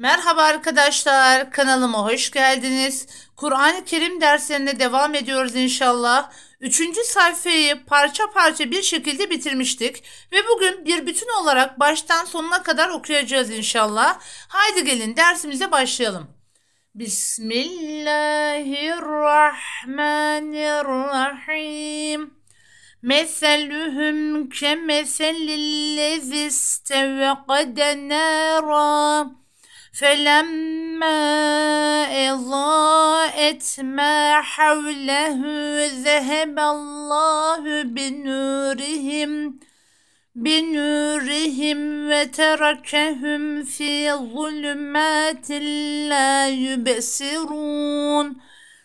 Merhaba arkadaşlar, kanalıma hoş geldiniz. Kur'an-ı Kerim derslerine devam ediyoruz inşallah. Üçüncü sayfayı parça parça bir şekilde bitirmiştik ve bugün bir bütün olarak baştan sonuna kadar okuyacağız inşallah. Haydi gelin dersimize başlayalım. Bismillahirrahmanirrahim. Meselühüm kemeselillezi istevekade nâra. فلما إضاءت ما حوله ذهب الله بنورهم بنورهم وتركهم في ظلمات لا يبصرون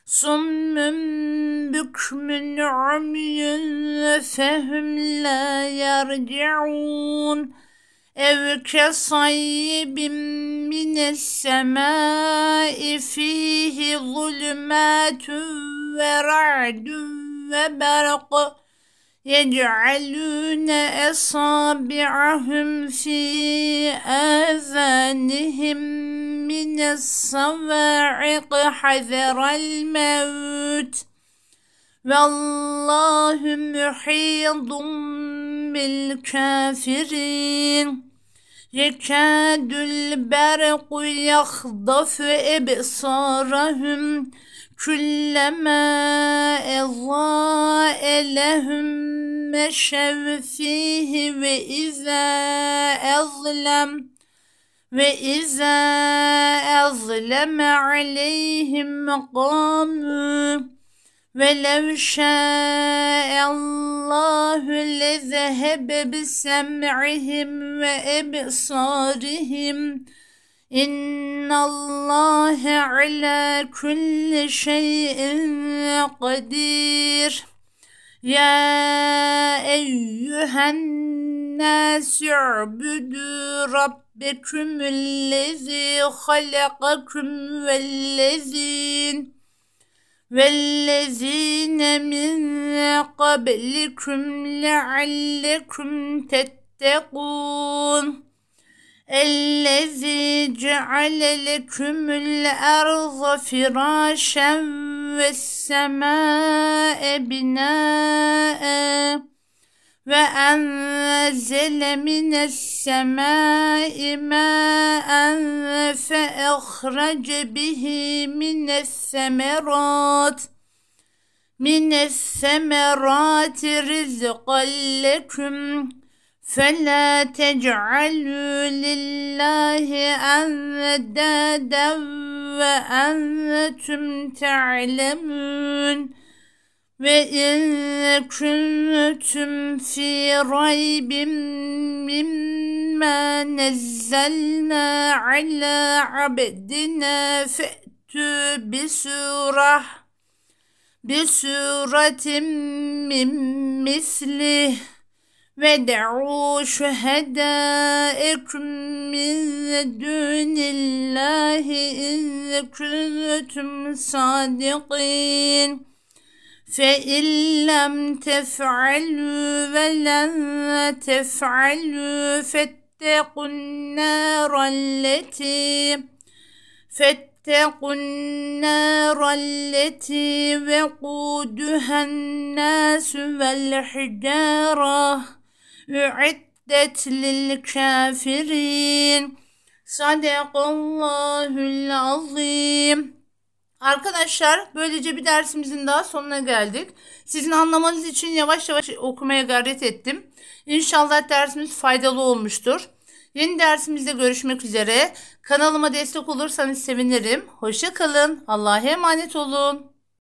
صم بكم عمي فهم لا يرجعون أو كصيب من السماء فيه ظلمات ورعد وبرق يجعلون أصابعهم في آذانهم من الصواعق حذر الموت والله محيط بالكافرين يكاد البرق يخضف إبصارهم كلما إضاء لهم مشوا فيه وإذا أظلم وإذا أظلم عليهم قاموا وَلَوْ شَاءَ اللّٰهُ لَذَهَبَ بِسَمْعِهِمْ وَأَبْصَارِهِمْ إِنَّ اللّٰهَ عَلَى كُلِّ شَيْءٍ قَدِيرٌ يَا أَيُّهَا النَّاسُ اعْبُدُوا رَبَّكُمُ الَّذِي خَلَقَكُمْ وَالَّذِي vellezine min qablikum leallekum tettekûn. الذي جعل لكم الأرض فراشا والسماء بناءً وأنزل من السماء ماء فأخرج به من الثمرات من الثمرات رزقا لكم فلا تجعلوا لله أندادا وأنتم تعلمون Ve in kuntum fi raybin mimma nezzelna ala abdina fe'tü bi surah bi suratin min mislih ve de'u şühedâekum min dunillahi in kuntum sadiqin.'' فإن لم تفعلوا ولن تفعلوا فاتقوا النار التي فاتقوا النار التي وقودها الناس والحجارة أعدت للكافرين صدق الله العظيم Arkadaşlar böylece bir dersimizin daha sonuna geldik. Sizin anlamanız için yavaş yavaş okumaya gayret ettim. İnşallah dersimiz faydalı olmuştur. Yeni dersimizde görüşmek üzere. Kanalıma destek olursanız sevinirim. Hoşça kalın. Allah'a emanet olun.